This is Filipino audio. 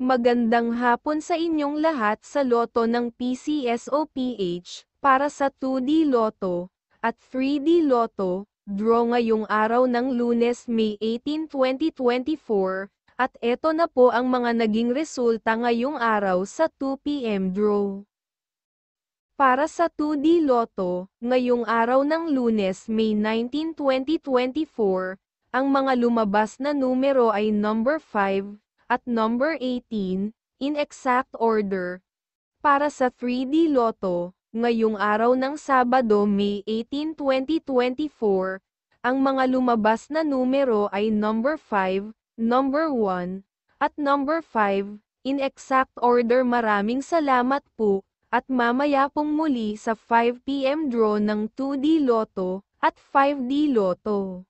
Magandang hapon sa inyong lahat sa loto ng PCSOPH para sa 2D Loto at 3D Loto draw ngayong araw ng Lunes, May 18, 2024 at eto na po ang mga naging resulta ngayong araw sa 2 p.m. draw. Para sa 2D Loto, ngayong araw ng Lunes, May 19, 2024, ang mga lumabas na numero ay number 5 at number 18, in exact order. Para sa 3D Lotto, ngayong araw ng Sabado, May 18, 2024, ang mga lumabas na numero ay number 5, number 1, at number 5, in exact order maraming salamat po, at mamaya pong muli sa 5pm draw ng 2D Lotto, at 5D Lotto.